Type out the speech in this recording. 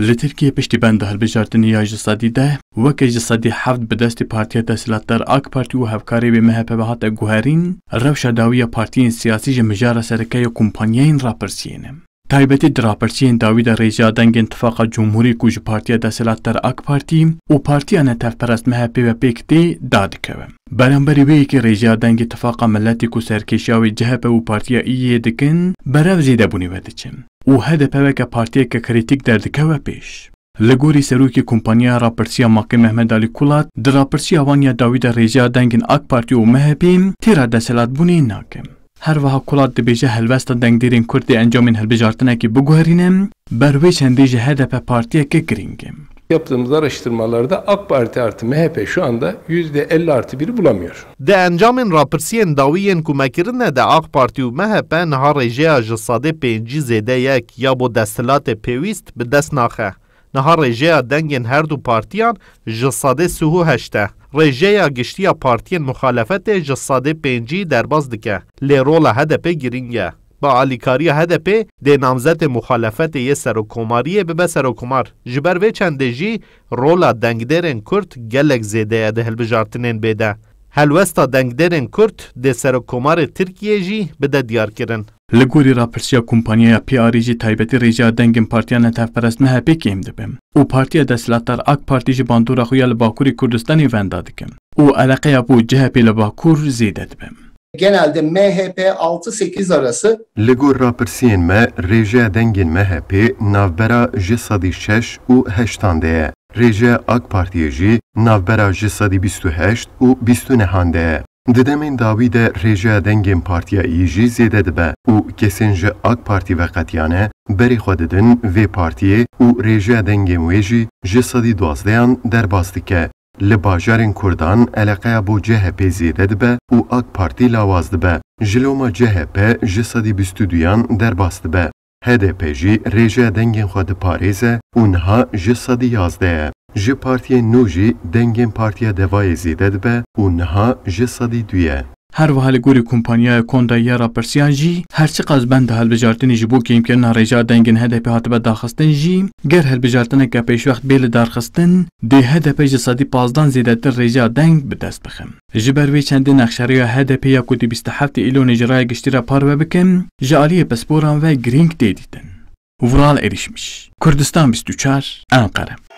Li Tirkiye piştîben hilbijartiniya ji sedî de weke ji sedî hevd bi destê Partiya Tesîlatdar AK Partî û hevkarê wê MHP hate guherîn, rewşa dawiya partiyên siyasî ji mijara serokeyê kumpanyayên rapirsiyêne. Taybeti Drapersiyen Davida Reziya dengin ittifaka Cumhurî ku ji Partiya Deselatdar AK Parti û Partiya Netevperest MHP ve PKK da dikeve. Beremberî wê yekê rêjeya dengê tifaka milletî ku serkêşiya wê CHP û Partiya İYê dikin, berev zêdebûnê ve diçin û HDP weke partiyeke krîtîk derdikeve pêş. Li gorî serokê kumpanya Rapirsiya Makê Mehmed Alî Kulat, di rapirsiya wan ya Dawîda Rêjeya dengên AK Parti û MHP têra deselatbûnê nakin. هەر وەها کوڵات دەبێژە هەلوەستە دەنگدیرین کوردی ئەنجامین هەلبژارتنێکی بگوهرینم بەروێ چەندێژە هەدەپە partiyeke giringim. Yaptığımız araştırmalarda AK Parti artı MHP şu anda %50 artı 1'i bulamıyor. De encamin rapırsiyên daviyên kumekirine de AK Parti û MHP niha rêjeya ji sadê pêncî ya bu destilate pevist bi dest نهار رژه دنگ هر دو پارتیان جساده سه هشته. رژه گشتی پارتیان مخالفت جساده پنجی در باز دکه لرول هدف گیرینگه. با علیکاری هدف ده نامزد مخالفت یه سرکوماریه به سرکومار جبروی و چندجی رول دنگ درن کرد گلک زده اده هلبجارتنن بده. هلوستا دەنگدەرێن کورت دێسەرە کۆمارە ترکیە ژی بدە دیارکردن لە لگوری راپرسیا کۆمپانیای پیاریژی تایبەتی ڕێژیا دەنگم پارتیانە تەفپەرست نە هەپێک ئێم دەبم و پارتیە دەسلاتەر پارتی پارتیژی باندورە باکوری لە باکووری کوردستانی ڤەندا دکەم و ئەلەقەیە بۆ جهپی لە باکوور زیدە دەبم. genelde MHP 6-8 arası Ligur gor me rêjeya dengên MHP navbera jisadi 6 u Rêje Ak Partiyê jî navbera ji sedî bîst û heşt û bîst û nehande ye. Di demên dawî de rêjeya dengên dibe û kesên Ak Parti veqetiyane berê xwe didin vê partiyê û rêjeya dengên wê jî ji sedî duwazdeyan Li bajarên Kurdan eleqeya bo CHP zêde dibe û Ak Parti lawaz dibe. Jiloma CHP ji sedî bîst duyan derbas dibe. HDP jî rêjeya dengên xwe diparêze û yazde ji partiya nû jî Partiya Devayê zêde dibe û niha ji sedî duye. Her wiha li gorî kumpanyaya Kondaya Rapersiyan jî her çi qas benda helbijartinê ji bo kêmkirina rêja dengên HDP hatibe daxistin jî ger helbijartineke pêşvext bê li darxistin dê HDP ji sedî pazdan zêdetir rêja deng bi dest bixin. Ji ber vê çendê nexşeriya HDP ya ku bîst heftê îlonê jiraya giştîra parve bikin, ji aliyê pesporan ve girîng tê dîtin. Vural Kurdistan 24 Ankara